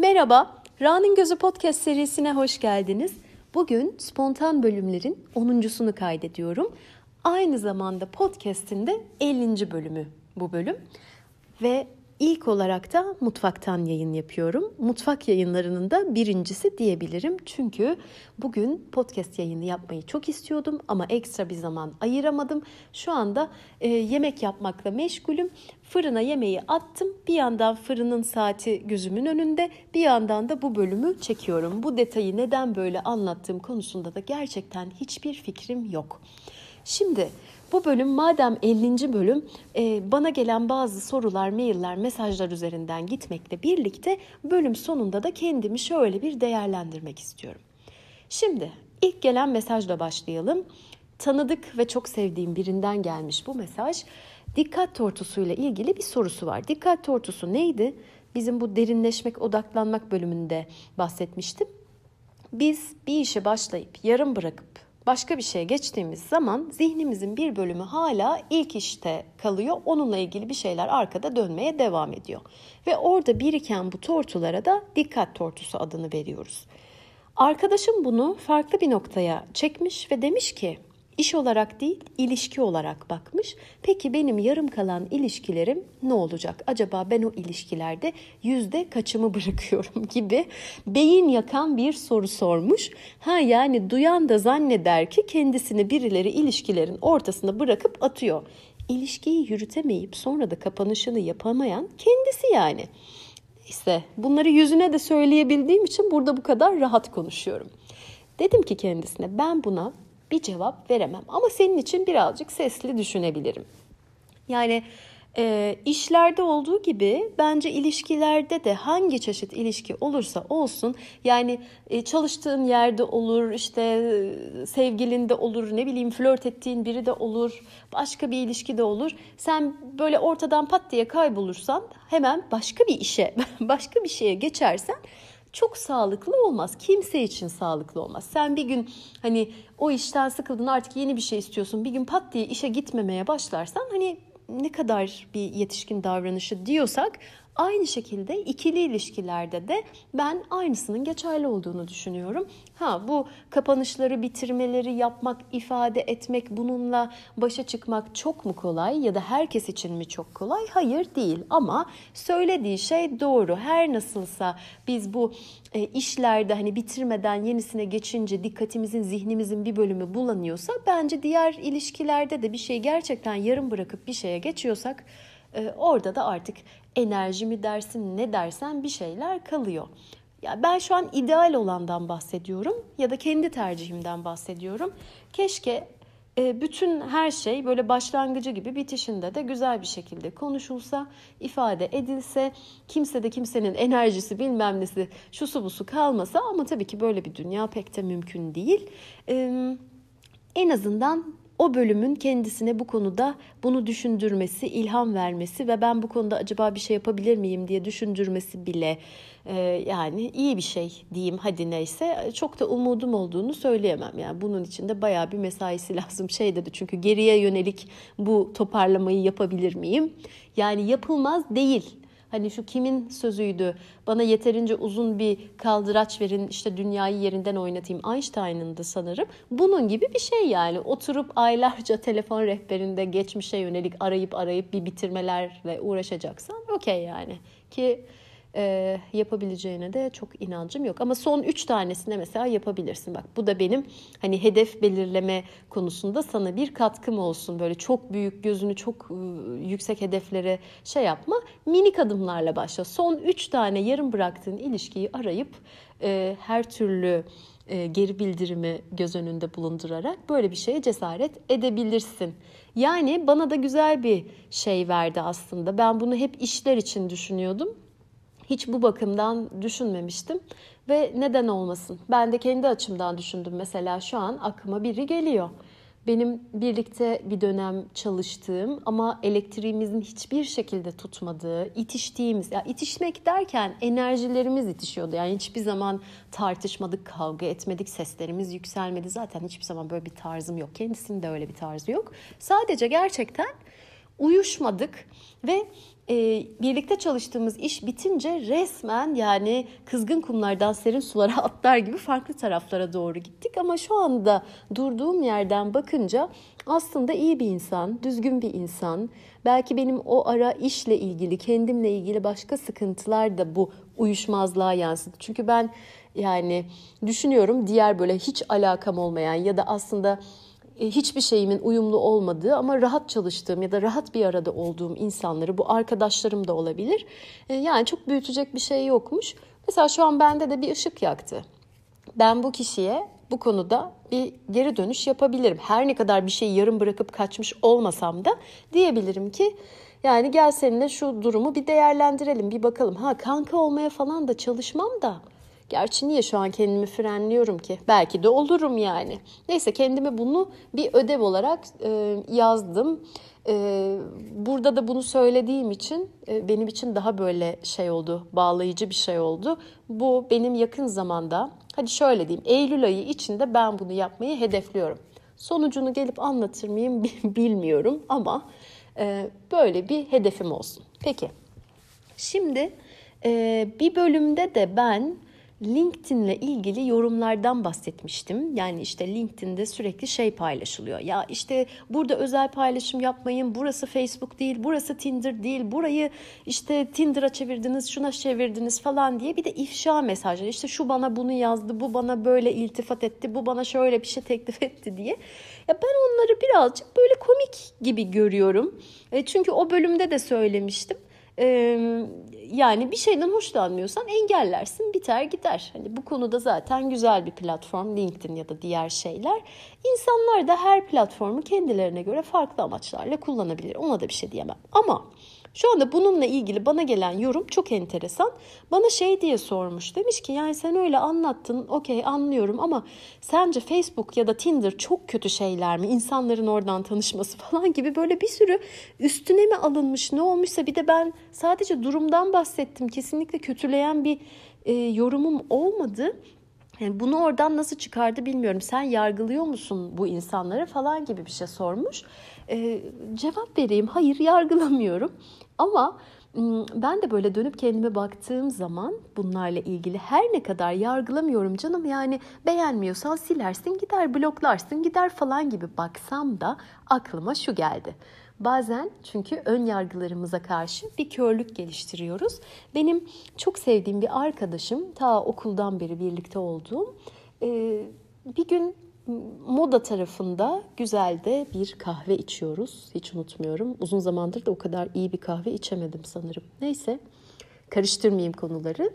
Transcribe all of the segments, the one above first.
Merhaba, Ra'nın Gözü Podcast serisine hoş geldiniz. Bugün spontan bölümlerin 10.sunu kaydediyorum. Aynı zamanda podcast'in de 50. bölümü bu bölüm. Ve ilk olarak da mutfaktan yayın yapıyorum. Mutfak yayınlarının da birincisi diyebilirim. Çünkü bugün podcast yayını yapmayı çok istiyordum ama ekstra bir zaman ayıramadım. Şu anda e, yemek yapmakla meşgulüm Fırına yemeği attım. Bir yandan fırının saati gözümün önünde, bir yandan da bu bölümü çekiyorum. Bu detayı neden böyle anlattığım konusunda da gerçekten hiçbir fikrim yok. Şimdi bu bölüm madem 50. bölüm e, bana gelen bazı sorular, mailler, mesajlar üzerinden gitmekle birlikte bölüm sonunda da kendimi şöyle bir değerlendirmek istiyorum. Şimdi ilk gelen mesajla başlayalım. Tanıdık ve çok sevdiğim birinden gelmiş bu mesaj dikkat tortusuyla ilgili bir sorusu var. Dikkat tortusu neydi? Bizim bu derinleşmek, odaklanmak bölümünde bahsetmiştim. Biz bir işe başlayıp yarım bırakıp başka bir şeye geçtiğimiz zaman zihnimizin bir bölümü hala ilk işte kalıyor. Onunla ilgili bir şeyler arkada dönmeye devam ediyor. Ve orada biriken bu tortulara da dikkat tortusu adını veriyoruz. Arkadaşım bunu farklı bir noktaya çekmiş ve demiş ki İş olarak değil, ilişki olarak bakmış. Peki benim yarım kalan ilişkilerim ne olacak? Acaba ben o ilişkilerde yüzde kaçımı bırakıyorum gibi beyin yakan bir soru sormuş. Ha yani duyan da zanneder ki kendisini birileri ilişkilerin ortasında bırakıp atıyor. İlişkiyi yürütemeyip sonra da kapanışını yapamayan kendisi yani. İşte bunları yüzüne de söyleyebildiğim için burada bu kadar rahat konuşuyorum. Dedim ki kendisine ben buna bir cevap veremem. Ama senin için birazcık sesli düşünebilirim. Yani e, işlerde olduğu gibi bence ilişkilerde de hangi çeşit ilişki olursa olsun yani e, çalıştığın yerde olur işte e, sevgilinde olur ne bileyim flört ettiğin biri de olur başka bir ilişki de olur sen böyle ortadan pat diye kaybolursan hemen başka bir işe başka bir şeye geçersen çok sağlıklı olmaz. Kimse için sağlıklı olmaz. Sen bir gün hani o işten sıkıldın artık yeni bir şey istiyorsun. Bir gün pat diye işe gitmemeye başlarsan hani ne kadar bir yetişkin davranışı diyorsak Aynı şekilde ikili ilişkilerde de ben aynısının geçerli olduğunu düşünüyorum. Ha bu kapanışları, bitirmeleri yapmak, ifade etmek, bununla başa çıkmak çok mu kolay ya da herkes için mi çok kolay? Hayır değil ama söylediği şey doğru. Her nasılsa biz bu e, işlerde hani bitirmeden yenisine geçince dikkatimizin, zihnimizin bir bölümü bulanıyorsa bence diğer ilişkilerde de bir şey gerçekten yarım bırakıp bir şeye geçiyorsak e, orada da artık enerji mi dersin ne dersen bir şeyler kalıyor. Ya ben şu an ideal olandan bahsediyorum ya da kendi tercihimden bahsediyorum. Keşke e, bütün her şey böyle başlangıcı gibi bitişinde de güzel bir şekilde konuşulsa, ifade edilse, kimse de kimsenin enerjisi bilmem nesi şusu busu kalmasa ama tabii ki böyle bir dünya pek de mümkün değil. En azından o bölümün kendisine bu konuda bunu düşündürmesi, ilham vermesi ve ben bu konuda acaba bir şey yapabilir miyim diye düşündürmesi bile e, yani iyi bir şey diyeyim hadi neyse çok da umudum olduğunu söyleyemem. Yani bunun için de bayağı bir mesaisi lazım şey dedi çünkü geriye yönelik bu toparlamayı yapabilir miyim? Yani yapılmaz değil Hani şu kimin sözüydü? Bana yeterince uzun bir kaldıraç verin işte dünyayı yerinden oynatayım. Einstein'ın da sanırım. Bunun gibi bir şey yani. Oturup aylarca telefon rehberinde geçmişe yönelik arayıp arayıp bir bitirmelerle uğraşacaksan okey yani. Ki e, yapabileceğine de çok inancım yok. Ama son üç tanesinde mesela yapabilirsin. Bak bu da benim hani hedef belirleme konusunda sana bir katkım olsun. Böyle çok büyük gözünü çok e, yüksek hedeflere şey yapma. Minik adımlarla başla. Son üç tane yarım bıraktığın ilişkiyi arayıp e, her türlü e, geri bildirimi göz önünde bulundurarak böyle bir şeye cesaret edebilirsin. Yani bana da güzel bir şey verdi aslında. Ben bunu hep işler için düşünüyordum hiç bu bakımdan düşünmemiştim ve neden olmasın? Ben de kendi açımdan düşündüm mesela şu an aklıma biri geliyor. Benim birlikte bir dönem çalıştığım ama elektriğimizin hiçbir şekilde tutmadığı, itiştiğimiz, ya itişmek derken enerjilerimiz itişiyordu. Yani hiçbir zaman tartışmadık, kavga etmedik, seslerimiz yükselmedi. Zaten hiçbir zaman böyle bir tarzım yok. Kendisinin de öyle bir tarzı yok. Sadece gerçekten uyuşmadık ve e, birlikte çalıştığımız iş bitince resmen yani kızgın kumlardan serin sulara atlar gibi farklı taraflara doğru gittik. Ama şu anda durduğum yerden bakınca aslında iyi bir insan, düzgün bir insan. Belki benim o ara işle ilgili, kendimle ilgili başka sıkıntılar da bu uyuşmazlığa yansıdı. Çünkü ben yani düşünüyorum diğer böyle hiç alakam olmayan ya da aslında e, hiçbir şeyimin uyumlu olmadığı ama rahat çalıştığım ya da rahat bir arada olduğum insanları bu arkadaşlarım da olabilir. E, yani çok büyütecek bir şey yokmuş. Mesela şu an bende de bir ışık yaktı. Ben bu kişiye bu konuda bir geri dönüş yapabilirim. Her ne kadar bir şeyi yarım bırakıp kaçmış olmasam da diyebilirim ki yani gel seninle şu durumu bir değerlendirelim, bir bakalım. Ha kanka olmaya falan da çalışmam da Gerçi niye şu an kendimi frenliyorum ki? Belki de olurum yani. Neyse kendime bunu bir ödev olarak e, yazdım. E, burada da bunu söylediğim için e, benim için daha böyle şey oldu, bağlayıcı bir şey oldu. Bu benim yakın zamanda, hadi şöyle diyeyim, Eylül ayı içinde ben bunu yapmayı hedefliyorum. Sonucunu gelip anlatır mıyım bilmiyorum ama e, böyle bir hedefim olsun. Peki, şimdi... Ee, bir bölümde de ben LinkedIn'le ilgili yorumlardan bahsetmiştim. Yani işte LinkedIn'de sürekli şey paylaşılıyor. Ya işte burada özel paylaşım yapmayın. Burası Facebook değil, burası Tinder değil. Burayı işte Tinder'a çevirdiniz, şuna çevirdiniz falan diye bir de ifşa mesajları. İşte şu bana bunu yazdı, bu bana böyle iltifat etti, bu bana şöyle bir şey teklif etti diye. Ya ben onları birazcık böyle komik gibi görüyorum. E çünkü o bölümde de söylemiştim yani bir şeyden hoşlanmıyorsan engellersin biter gider. Hani bu konuda zaten güzel bir platform LinkedIn ya da diğer şeyler. İnsanlar da her platformu kendilerine göre farklı amaçlarla kullanabilir. Ona da bir şey diyemem. Ama şu anda bununla ilgili bana gelen yorum çok enteresan. Bana şey diye sormuş. Demiş ki yani sen öyle anlattın okey anlıyorum ama sence Facebook ya da Tinder çok kötü şeyler mi? İnsanların oradan tanışması falan gibi böyle bir sürü üstüne mi alınmış ne olmuşsa bir de ben sadece durumdan bahsettim. Kesinlikle kötüleyen bir e, yorumum olmadı. Yani bunu oradan nasıl çıkardı bilmiyorum. Sen yargılıyor musun bu insanlara falan gibi bir şey sormuş. Ee, cevap vereyim. Hayır yargılamıyorum. Ama ben de böyle dönüp kendime baktığım zaman bunlarla ilgili her ne kadar yargılamıyorum canım yani beğenmiyorsan silersin gider bloklarsın gider falan gibi baksam da aklıma şu geldi. Bazen çünkü ön yargılarımıza karşı bir körlük geliştiriyoruz. Benim çok sevdiğim bir arkadaşım, ta okuldan beri birlikte olduğum, e, bir gün moda tarafında güzel de bir kahve içiyoruz. Hiç unutmuyorum. Uzun zamandır da o kadar iyi bir kahve içemedim sanırım. Neyse karıştırmayayım konuları.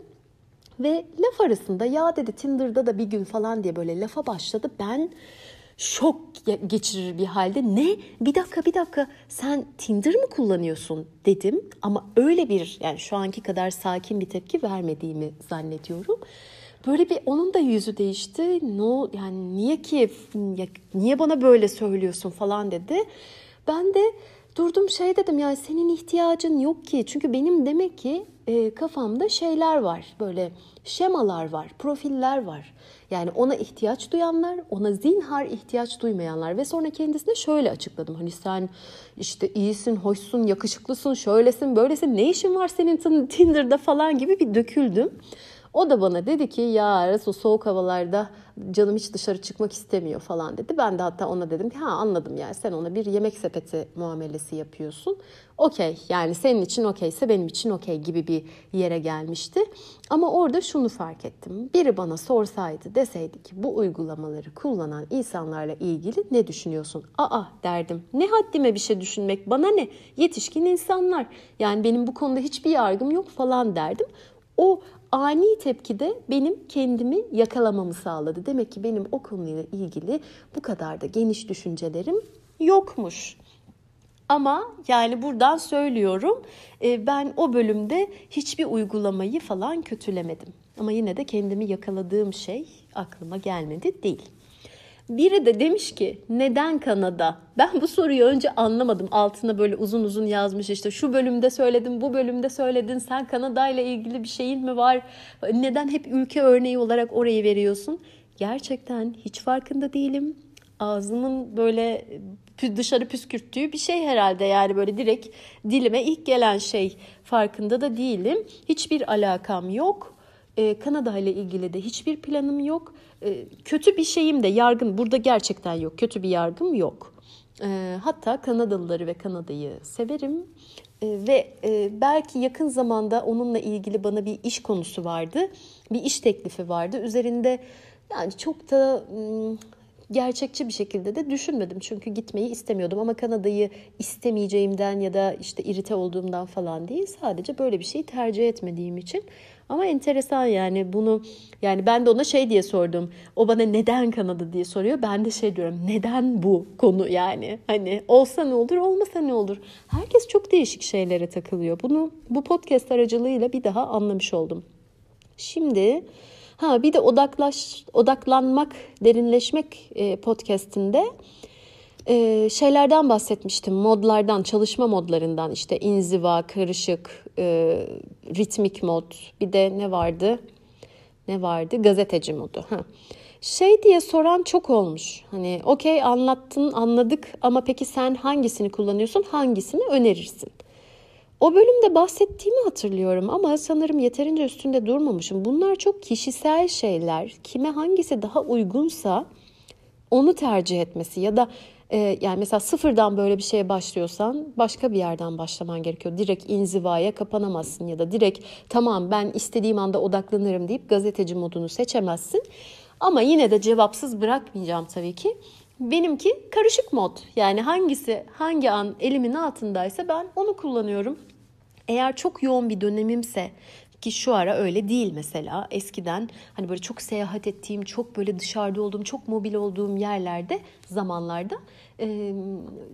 Ve laf arasında ya dedi Tinder'da da bir gün falan diye böyle lafa başladı. Ben şok geçirir bir halde ne bir dakika bir dakika sen Tinder mı kullanıyorsun dedim ama öyle bir yani şu anki kadar sakin bir tepki vermediğimi zannediyorum. Böyle bir onun da yüzü değişti. No yani niye ki niye bana böyle söylüyorsun falan dedi. Ben de durdum şey dedim yani senin ihtiyacın yok ki. Çünkü benim demek ki e, kafamda şeyler var. Böyle şemalar var, profiller var. Yani ona ihtiyaç duyanlar, ona zinhar ihtiyaç duymayanlar ve sonra kendisine şöyle açıkladım. Hani sen işte iyisin, hoşsun, yakışıklısın, şöylesin, böylesin, ne işin var senin Tinder'da falan gibi bir döküldüm. O da bana dedi ki ya Resul soğuk havalarda canım hiç dışarı çıkmak istemiyor falan dedi. Ben de hatta ona dedim ki ha anladım yani sen ona bir yemek sepeti muamelesi yapıyorsun. Okey yani senin için okeyse benim için okey gibi bir yere gelmişti. Ama orada şunu fark ettim. Biri bana sorsaydı deseydi ki bu uygulamaları kullanan insanlarla ilgili ne düşünüyorsun? Aa derdim. Ne haddime bir şey düşünmek bana ne? Yetişkin insanlar. Yani benim bu konuda hiçbir yargım yok falan derdim. O ani tepkide benim kendimi yakalamamı sağladı. Demek ki benim o konuyla ilgili bu kadar da geniş düşüncelerim yokmuş. Ama yani buradan söylüyorum e, ben o bölümde hiçbir uygulamayı falan kötülemedim. Ama yine de kendimi yakaladığım şey aklıma gelmedi değil. Biri de demiş ki neden Kanada? Ben bu soruyu önce anlamadım. Altına böyle uzun uzun yazmış işte şu bölümde söyledin, bu bölümde söyledin. Sen Kanada ile ilgili bir şeyin mi var? Neden hep ülke örneği olarak orayı veriyorsun? Gerçekten hiç farkında değilim. Ağzımın böyle e, dışarı püskürttüğü bir şey herhalde yani böyle direkt dilime ilk gelen şey farkında da değilim. Hiçbir alakam yok. Ee, Kanada ile ilgili de hiçbir planım yok ee, kötü bir şeyim de yargım burada gerçekten yok. Kötü bir yargım yok. E, hatta Kanadalıları ve Kanada'yı severim. E, ve e, belki yakın zamanda onunla ilgili bana bir iş konusu vardı. Bir iş teklifi vardı. Üzerinde yani çok da gerçekçi bir şekilde de düşünmedim. Çünkü gitmeyi istemiyordum ama Kanada'yı istemeyeceğimden ya da işte irite olduğumdan falan değil. Sadece böyle bir şeyi tercih etmediğim için ama enteresan yani bunu yani ben de ona şey diye sordum. O bana neden Kanada diye soruyor. Ben de şey diyorum neden bu konu yani. Hani olsa ne olur olmasa ne olur. Herkes çok değişik şeylere takılıyor. Bunu bu podcast aracılığıyla bir daha anlamış oldum. Şimdi ha bir de odaklaş odaklanmak derinleşmek e, podcastinde podcastinde e, şeylerden bahsetmiştim. Modlardan, çalışma modlarından işte inziva, karışık, e, ritmik mod. Bir de ne vardı? Ne vardı? Gazeteci modu. Ha. Şey diye soran çok olmuş. Hani okey anlattın, anladık ama peki sen hangisini kullanıyorsun? Hangisini önerirsin? O bölümde bahsettiğimi hatırlıyorum ama sanırım yeterince üstünde durmamışım. Bunlar çok kişisel şeyler. Kime hangisi daha uygunsa onu tercih etmesi ya da ee, yani mesela sıfırdan böyle bir şeye başlıyorsan başka bir yerden başlaman gerekiyor. Direkt inzivaya kapanamazsın ya da direkt tamam ben istediğim anda odaklanırım deyip gazeteci modunu seçemezsin. Ama yine de cevapsız bırakmayacağım tabii ki. Benimki karışık mod. Yani hangisi hangi an elimin altındaysa ben onu kullanıyorum. Eğer çok yoğun bir dönemimse ki şu ara öyle değil mesela. Eskiden hani böyle çok seyahat ettiğim, çok böyle dışarıda olduğum, çok mobil olduğum yerlerde, zamanlarda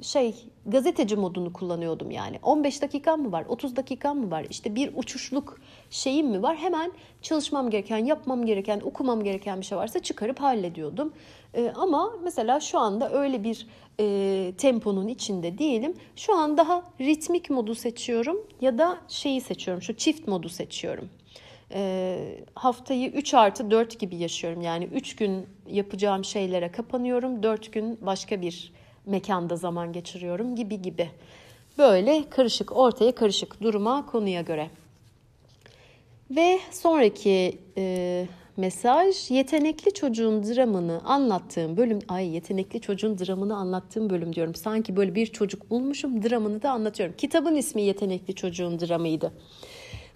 şey gazeteci modunu kullanıyordum yani. 15 dakikam mı var? 30 dakikam mı var? İşte bir uçuşluk şeyim mi var? Hemen çalışmam gereken, yapmam gereken, okumam gereken bir şey varsa çıkarıp hallediyordum. ama mesela şu anda öyle bir e, temponun içinde değilim. Şu an daha ritmik modu seçiyorum ya da şeyi seçiyorum. Şu çift modu seçiyorum e, haftayı 3 artı 4 gibi yaşıyorum. Yani 3 gün yapacağım şeylere kapanıyorum. 4 gün başka bir mekanda zaman geçiriyorum gibi gibi. Böyle karışık ortaya karışık duruma konuya göre. Ve sonraki e, mesaj yetenekli çocuğun dramını anlattığım bölüm ay yetenekli çocuğun dramını anlattığım bölüm diyorum. Sanki böyle bir çocuk bulmuşum dramını da anlatıyorum. Kitabın ismi yetenekli çocuğun dramıydı.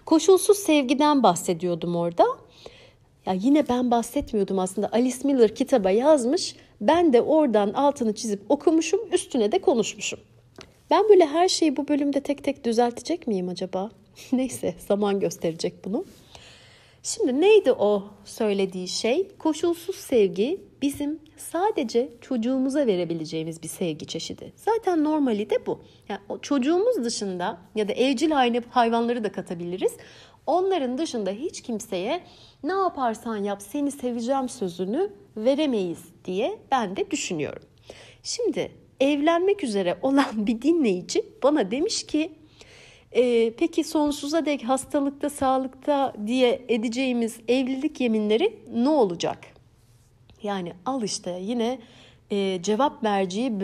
Koşulsuz sevgiden bahsediyordum orada. Ya yine ben bahsetmiyordum aslında. Alice Miller kitaba yazmış. Ben de oradan altını çizip okumuşum, üstüne de konuşmuşum. Ben böyle her şeyi bu bölümde tek tek düzeltecek miyim acaba? Neyse zaman gösterecek bunu. Şimdi neydi o söylediği şey? Koşulsuz sevgi bizim sadece çocuğumuza verebileceğimiz bir sevgi çeşidi. Zaten normali de bu. Yani o çocuğumuz dışında ya da evcil hayvanları da katabiliriz. Onların dışında hiç kimseye ne yaparsan yap seni seveceğim sözünü veremeyiz diye ben de düşünüyorum. Şimdi evlenmek üzere olan bir dinleyici bana demiş ki e, peki sonsuza dek hastalıkta sağlıkta diye edeceğimiz evlilik yeminleri ne olacak? Yani al işte yine e, cevap vereceği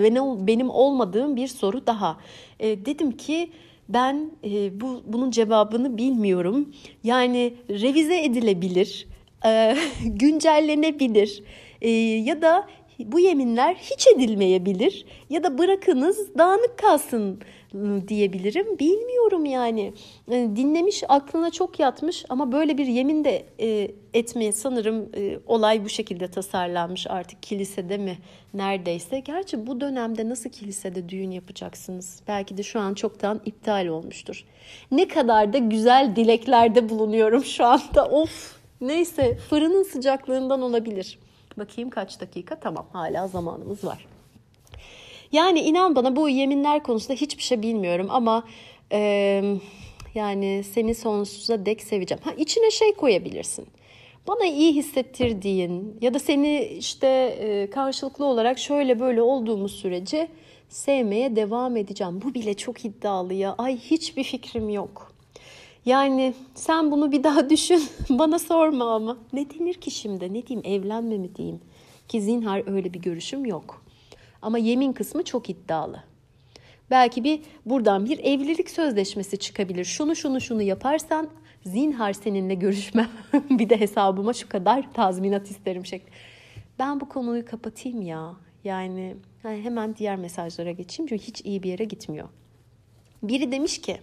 benim olmadığım bir soru daha. E, dedim ki ben e, bu bunun cevabını bilmiyorum. Yani revize edilebilir, e, güncellenebilir. Ee, ya da bu yeminler hiç edilmeyebilir ya da bırakınız dağınık kalsın ıı, diyebilirim. Bilmiyorum yani. Ee, dinlemiş aklına çok yatmış ama böyle bir yemin de e, etmeye sanırım e, olay bu şekilde tasarlanmış artık kilisede mi neredeyse. Gerçi bu dönemde nasıl kilisede düğün yapacaksınız? Belki de şu an çoktan iptal olmuştur. Ne kadar da güzel dileklerde bulunuyorum şu anda. Of. Neyse fırının sıcaklığından olabilir. Bakayım kaç dakika? Tamam hala zamanımız var. Yani inan bana bu yeminler konusunda hiçbir şey bilmiyorum ama e, yani seni sonsuza dek seveceğim. Ha içine şey koyabilirsin. Bana iyi hissettirdiğin ya da seni işte e, karşılıklı olarak şöyle böyle olduğumuz sürece sevmeye devam edeceğim. Bu bile çok iddialı ya. Ay hiçbir fikrim yok. Yani sen bunu bir daha düşün bana sorma ama. Ne denir ki şimdi ne diyeyim evlenme mi diyeyim? Ki zinhar öyle bir görüşüm yok. Ama yemin kısmı çok iddialı. Belki bir buradan bir evlilik sözleşmesi çıkabilir. Şunu şunu şunu yaparsan zinhar seninle görüşmem. bir de hesabıma şu kadar tazminat isterim şekli. Ben bu konuyu kapatayım ya. Yani hemen diğer mesajlara geçeyim çünkü hiç iyi bir yere gitmiyor. Biri demiş ki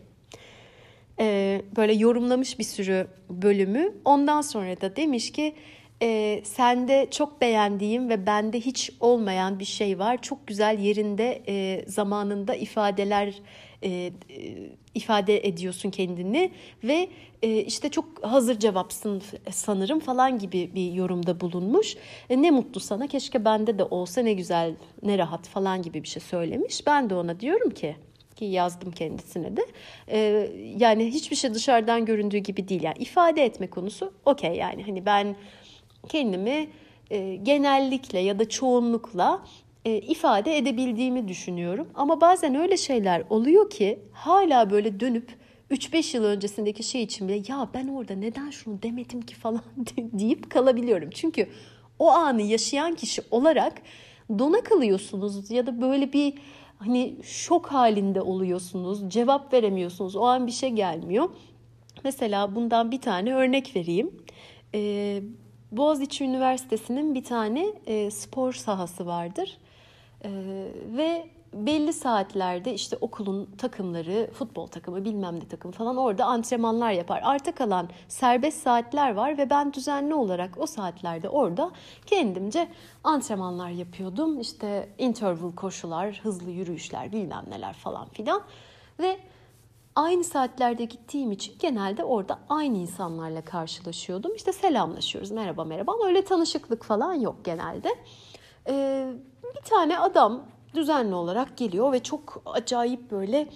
e, böyle yorumlamış bir sürü bölümü. Ondan sonra da demiş ki e, sende çok beğendiğim ve bende hiç olmayan bir şey var. Çok güzel yerinde e, zamanında ifadeler e, e ifade ediyorsun kendini ve e, işte çok hazır cevapsın sanırım falan gibi bir yorumda bulunmuş. E, ne mutlu sana keşke bende de olsa ne güzel ne rahat falan gibi bir şey söylemiş. Ben de ona diyorum ki çizgiyi yazdım kendisine de. E, yani hiçbir şey dışarıdan göründüğü gibi değil. Yani ifade etme konusu okey yani hani ben kendimi e, genellikle ya da çoğunlukla e, ifade edebildiğimi düşünüyorum. Ama bazen öyle şeyler oluyor ki hala böyle dönüp 3-5 yıl öncesindeki şey için bile ya ben orada neden şunu demedim ki falan deyip kalabiliyorum. Çünkü o anı yaşayan kişi olarak dona kalıyorsunuz ya da böyle bir hani şok halinde oluyorsunuz. Cevap veremiyorsunuz. O an bir şey gelmiyor. Mesela bundan bir tane örnek vereyim. Ee, Boğaziçi Üniversitesi'nin bir tane e, spor sahası vardır. E, ve belli saatlerde işte okulun takımları, futbol takımı, bilmem ne takımı falan orada antrenmanlar yapar. Arta kalan serbest saatler var ve ben düzenli olarak o saatlerde orada kendimce antrenmanlar yapıyordum. İşte interval koşular, hızlı yürüyüşler, bilmem neler falan filan. Ve aynı saatlerde gittiğim için genelde orada aynı insanlarla karşılaşıyordum. İşte selamlaşıyoruz, merhaba merhaba ama öyle tanışıklık falan yok genelde. Ee, bir tane adam düzenli olarak geliyor ve çok acayip böyle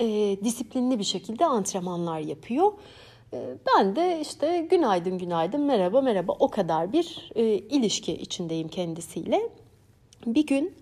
e, disiplinli bir şekilde antrenmanlar yapıyor. E, ben de işte günaydın günaydın merhaba merhaba o kadar bir e, ilişki içindeyim kendisiyle. Bir gün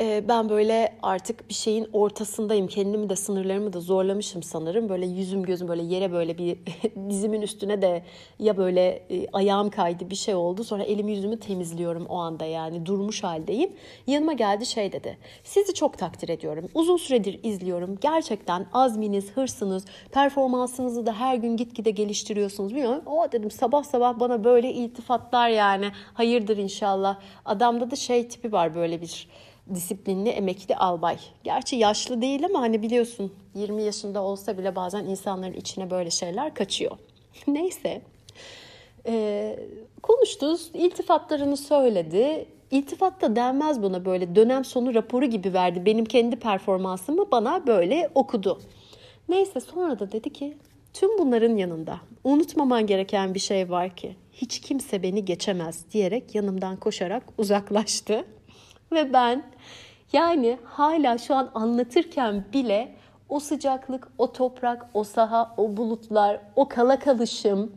e, ben böyle artık bir şeyin ortasındayım. Kendimi de sınırlarımı da zorlamışım sanırım. Böyle yüzüm gözüm böyle yere böyle bir dizimin üstüne de ya böyle e, ayağım kaydı bir şey oldu. Sonra elimi yüzümü temizliyorum o anda yani durmuş haldeyim. Yanıma geldi şey dedi. Sizi çok takdir ediyorum. Uzun süredir izliyorum. Gerçekten azminiz, hırsınız, performansınızı da her gün gitgide geliştiriyorsunuz. biliyor musun O dedim sabah sabah bana böyle iltifatlar yani. Hayırdır inşallah. Adamda da şey tipi var böyle bir disiplinli emekli albay. Gerçi yaşlı değil ama hani biliyorsun 20 yaşında olsa bile bazen insanların içine böyle şeyler kaçıyor. Neyse e, ee, konuştuz, iltifatlarını söyledi. İltifat da denmez buna böyle dönem sonu raporu gibi verdi. Benim kendi performansımı bana böyle okudu. Neyse sonra da dedi ki tüm bunların yanında unutmaman gereken bir şey var ki hiç kimse beni geçemez diyerek yanımdan koşarak uzaklaştı. Ve ben yani hala şu an anlatırken bile o sıcaklık, o toprak, o saha, o bulutlar, o kalakalışım.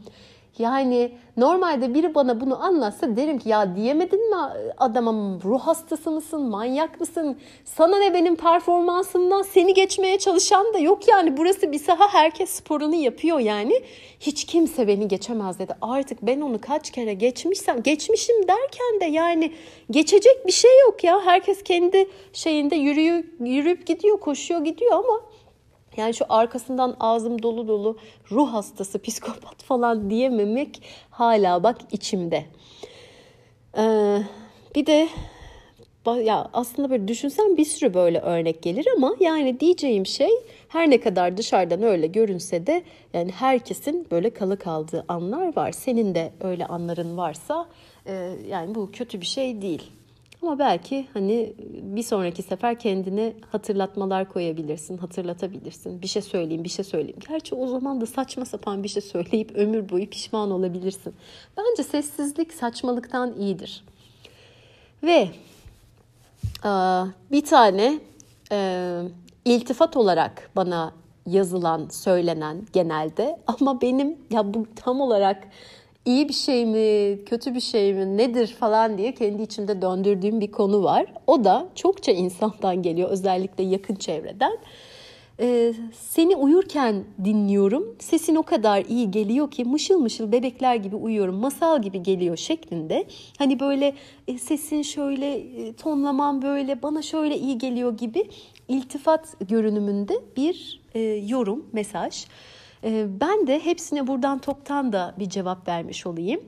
Yani normalde biri bana bunu anlatsa derim ki ya diyemedin mi adama ruh hastası mısın, manyak mısın? Sana ne benim performansımdan seni geçmeye çalışan da yok yani burası bir saha herkes sporunu yapıyor yani. Hiç kimse beni geçemez dedi. Artık ben onu kaç kere geçmişsem geçmişim derken de yani geçecek bir şey yok ya. Herkes kendi şeyinde yürüyüp, yürüyüp gidiyor, koşuyor gidiyor ama yani şu arkasından ağzım dolu dolu ruh hastası, psikopat falan diyememek hala bak içimde. Ee, bir de ya aslında böyle düşünsen bir sürü böyle örnek gelir ama yani diyeceğim şey her ne kadar dışarıdan öyle görünse de yani herkesin böyle kalı kaldığı anlar var. Senin de öyle anların varsa e, yani bu kötü bir şey değil. Ama belki hani bir sonraki sefer kendine hatırlatmalar koyabilirsin, hatırlatabilirsin. Bir şey söyleyeyim, bir şey söyleyeyim. Gerçi o zaman da saçma sapan bir şey söyleyip ömür boyu pişman olabilirsin. Bence sessizlik saçmalıktan iyidir. Ve bir tane iltifat olarak bana yazılan, söylenen genelde ama benim ya bu tam olarak iyi bir şey mi, kötü bir şey mi, nedir falan diye kendi içimde döndürdüğüm bir konu var. O da çokça insandan geliyor özellikle yakın çevreden. Ee, seni uyurken dinliyorum. Sesin o kadar iyi geliyor ki mışıl mışıl bebekler gibi uyuyorum. Masal gibi geliyor şeklinde. Hani böyle e, sesin şöyle, e, tonlaman böyle, bana şöyle iyi geliyor gibi iltifat görünümünde bir e, yorum, mesaj. Ee, ben de hepsine buradan toptan da bir cevap vermiş olayım.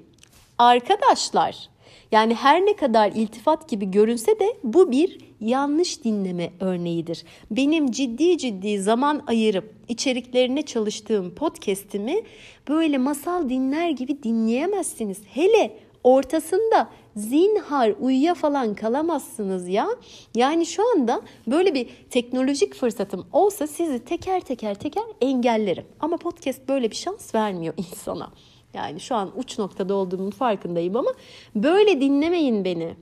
Arkadaşlar yani her ne kadar iltifat gibi görünse de bu bir yanlış dinleme örneğidir. Benim ciddi ciddi zaman ayırıp içeriklerine çalıştığım podcast'imi böyle masal dinler gibi dinleyemezsiniz. Hele ortasında zinhar uyuya falan kalamazsınız ya. Yani şu anda böyle bir teknolojik fırsatım olsa sizi teker teker teker engellerim. Ama podcast böyle bir şans vermiyor insana. Yani şu an uç noktada olduğumun farkındayım ama böyle dinlemeyin beni.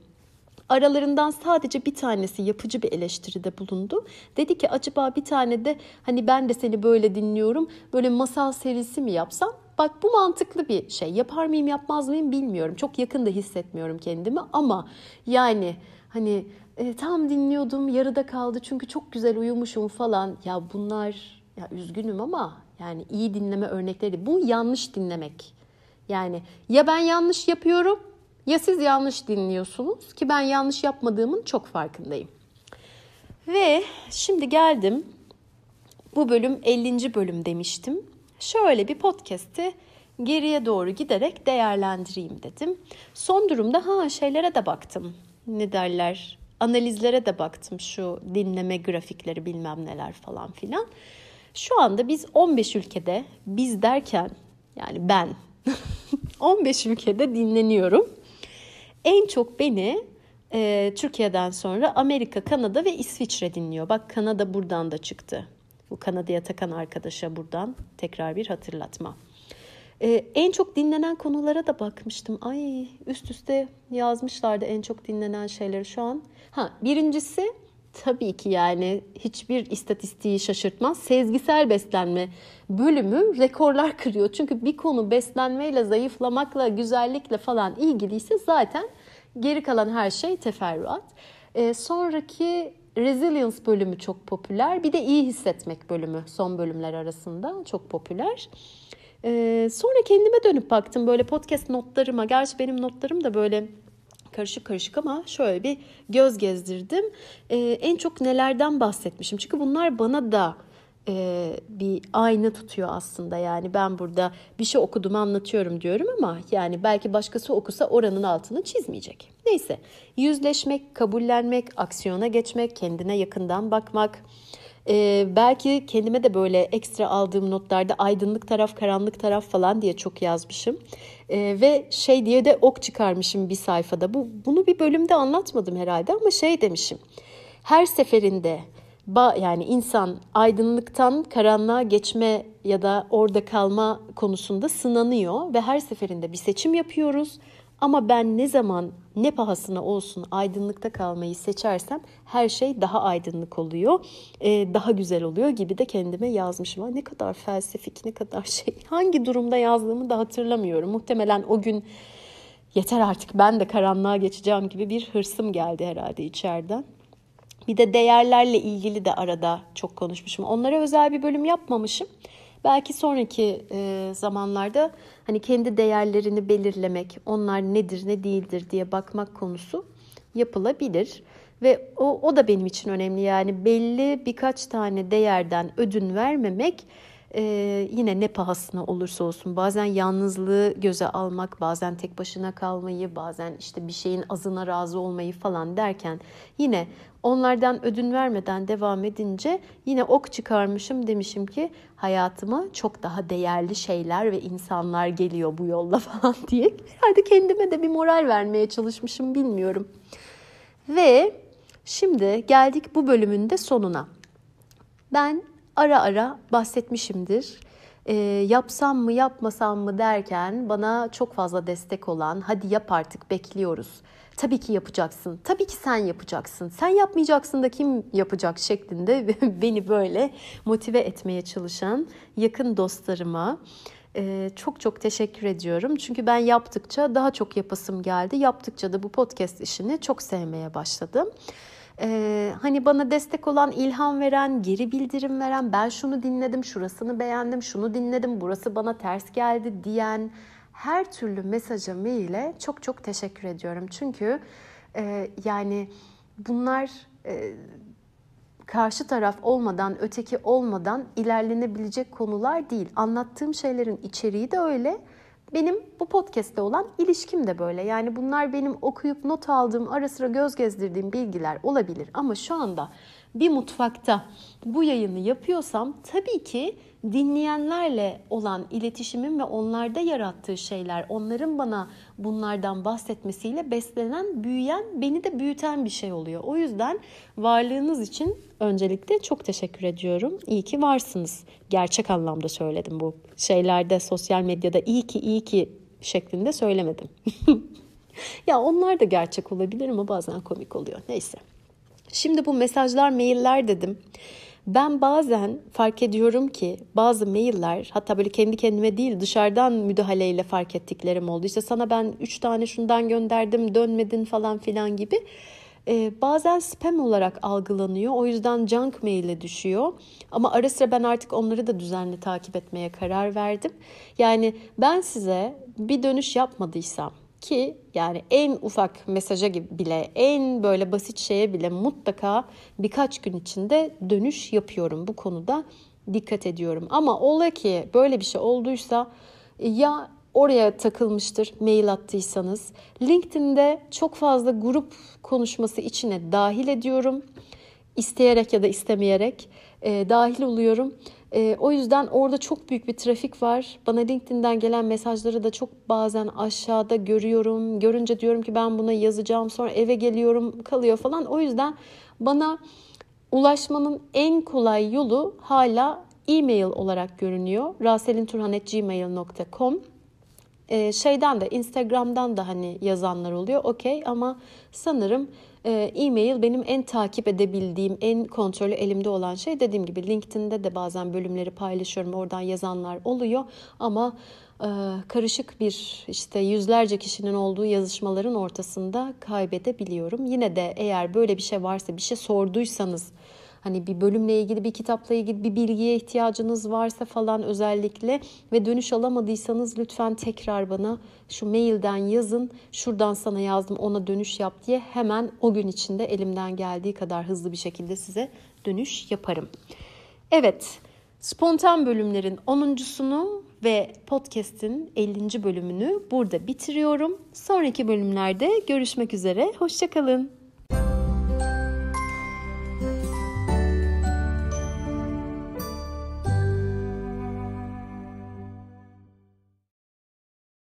Aralarından sadece bir tanesi yapıcı bir eleştiride bulundu. Dedi ki acaba bir tane de hani ben de seni böyle dinliyorum böyle masal serisi mi yapsam? Bak bu mantıklı bir şey. Yapar mıyım yapmaz mıyım bilmiyorum. Çok yakın da hissetmiyorum kendimi ama yani hani e, tam dinliyordum yarıda kaldı çünkü çok güzel uyumuşum falan. Ya bunlar ya üzgünüm ama yani iyi dinleme örnekleri. Bu yanlış dinlemek. Yani ya ben yanlış yapıyorum ya siz yanlış dinliyorsunuz ki ben yanlış yapmadığımın çok farkındayım. Ve şimdi geldim bu bölüm 50. bölüm demiştim şöyle bir podcast'i geriye doğru giderek değerlendireyim dedim. Son durumda ha şeylere de baktım. Ne derler? Analizlere de baktım şu dinleme grafikleri bilmem neler falan filan. Şu anda biz 15 ülkede biz derken yani ben 15 ülkede dinleniyorum. En çok beni e, Türkiye'den sonra Amerika, Kanada ve İsviçre dinliyor. Bak Kanada buradan da çıktı. Bu Kanada'ya takan arkadaşa buradan tekrar bir hatırlatma. Ee, en çok dinlenen konulara da bakmıştım. Ay üst üste yazmışlardı en çok dinlenen şeyleri şu an. Ha birincisi tabii ki yani hiçbir istatistiği şaşırtmaz. Sezgisel beslenme bölümü rekorlar kırıyor. Çünkü bir konu beslenmeyle, zayıflamakla, güzellikle falan ilgiliyse zaten geri kalan her şey teferruat. Ee, sonraki Resilience bölümü çok popüler. Bir de iyi hissetmek bölümü son bölümler arasında çok popüler. Ee, sonra kendime dönüp baktım böyle podcast notlarıma. Gerçi benim notlarım da böyle karışık karışık ama şöyle bir göz gezdirdim. Ee, en çok nelerden bahsetmişim? Çünkü bunlar bana da e, bir ayna tutuyor aslında. Yani ben burada bir şey okudum anlatıyorum diyorum ama yani belki başkası okusa oranın altını çizmeyecek. Neyse yüzleşmek, kabullenmek, aksiyona geçmek, kendine yakından bakmak. Ee, belki kendime de böyle ekstra aldığım notlarda aydınlık taraf, karanlık taraf falan diye çok yazmışım. Ee, ve şey diye de ok çıkarmışım bir sayfada. Bu, bunu bir bölümde anlatmadım herhalde ama şey demişim. Her seferinde ba yani insan aydınlıktan karanlığa geçme ya da orada kalma konusunda sınanıyor ve her seferinde bir seçim yapıyoruz. Ama ben ne zaman ne pahasına olsun aydınlıkta kalmayı seçersem her şey daha aydınlık oluyor. E, daha güzel oluyor gibi de kendime yazmışım. Ay ne kadar felsefik, ne kadar şey. Hangi durumda yazdığımı da hatırlamıyorum. Muhtemelen o gün yeter artık ben de karanlığa geçeceğim gibi bir hırsım geldi herhalde içeriden. Bir de değerlerle ilgili de arada çok konuşmuşum. Onlara özel bir bölüm yapmamışım. Belki sonraki e, zamanlarda hani kendi değerlerini belirlemek, onlar nedir ne değildir diye bakmak konusu yapılabilir. Ve o, o da benim için önemli yani belli birkaç tane değerden ödün vermemek e, yine ne pahasına olursa olsun bazen yalnızlığı göze almak, bazen tek başına kalmayı, bazen işte bir şeyin azına razı olmayı falan derken yine onlardan ödün vermeden devam edince yine ok çıkarmışım demişim ki hayatıma çok daha değerli şeyler ve insanlar geliyor bu yolla falan diye. Herhalde kendime de bir moral vermeye çalışmışım bilmiyorum. Ve şimdi geldik bu bölümün de sonuna. Ben ara ara bahsetmişimdir. E, yapsam mı yapmasam mı derken bana çok fazla destek olan hadi yap artık bekliyoruz. Tabii ki yapacaksın. Tabii ki sen yapacaksın. Sen yapmayacaksın da kim yapacak şeklinde beni böyle motive etmeye çalışan yakın dostlarıma ee, çok çok teşekkür ediyorum. Çünkü ben yaptıkça daha çok yapasım geldi. Yaptıkça da bu podcast işini çok sevmeye başladım. Ee, hani bana destek olan, ilham veren, geri bildirim veren, ben şunu dinledim, şurasını beğendim, şunu dinledim, burası bana ters geldi diyen her türlü mesaja, maile çok çok teşekkür ediyorum. Çünkü e, yani bunlar e, karşı taraf olmadan, öteki olmadan ilerlenebilecek konular değil. Anlattığım şeylerin içeriği de öyle benim bu podcast'te olan ilişkim de böyle. Yani bunlar benim okuyup not aldığım, ara sıra göz gezdirdiğim bilgiler olabilir ama şu anda bir mutfakta bu yayını yapıyorsam tabii ki dinleyenlerle olan iletişimim ve onlarda yarattığı şeyler, onların bana bunlardan bahsetmesiyle beslenen, büyüyen, beni de büyüten bir şey oluyor. O yüzden varlığınız için öncelikle çok teşekkür ediyorum. İyi ki varsınız. Gerçek anlamda söyledim bu şeylerde, sosyal medyada iyi ki iyi ki şeklinde söylemedim. ya onlar da gerçek olabilir ama bazen komik oluyor. Neyse. Şimdi bu mesajlar, mailler dedim. Ben bazen fark ediyorum ki bazı mailler hatta böyle kendi kendime değil dışarıdan müdahaleyle fark ettiklerim oldu. İşte sana ben 3 tane şundan gönderdim dönmedin falan filan gibi. Ee, bazen spam olarak algılanıyor. O yüzden junk maile düşüyor. Ama ara sıra ben artık onları da düzenli takip etmeye karar verdim. Yani ben size bir dönüş yapmadıysam ki yani en ufak mesaja bile en böyle basit şeye bile mutlaka birkaç gün içinde dönüş yapıyorum bu konuda dikkat ediyorum. Ama ola ki böyle bir şey olduysa ya oraya takılmıştır mail attıysanız. LinkedIn'de çok fazla grup konuşması içine dahil ediyorum. İsteyerek ya da istemeyerek e, dahil oluyorum. E, o yüzden orada çok büyük bir trafik var. Bana LinkedIn'den gelen mesajları da çok bazen aşağıda görüyorum. Görünce diyorum ki ben buna yazacağım sonra eve geliyorum kalıyor falan. O yüzden bana ulaşmanın en kolay yolu hala e-mail olarak görünüyor. raselinturhan.gmail.com e, şeyden de Instagram'dan da hani yazanlar oluyor okey ama sanırım e, e-mail benim en takip edebildiğim, en kontrolü elimde olan şey. Dediğim gibi LinkedIn'de de bazen bölümleri paylaşıyorum. Oradan yazanlar oluyor ama e, karışık bir işte yüzlerce kişinin olduğu yazışmaların ortasında kaybedebiliyorum. Yine de eğer böyle bir şey varsa, bir şey sorduysanız Hani bir bölümle ilgili bir kitapla ilgili bir bilgiye ihtiyacınız varsa falan özellikle ve dönüş alamadıysanız lütfen tekrar bana şu mailden yazın. Şuradan sana yazdım ona dönüş yap diye hemen o gün içinde elimden geldiği kadar hızlı bir şekilde size dönüş yaparım. Evet, spontan bölümlerin 10.sunu ve podcast'in 50. bölümünü burada bitiriyorum. Sonraki bölümlerde görüşmek üzere. Hoşçakalın.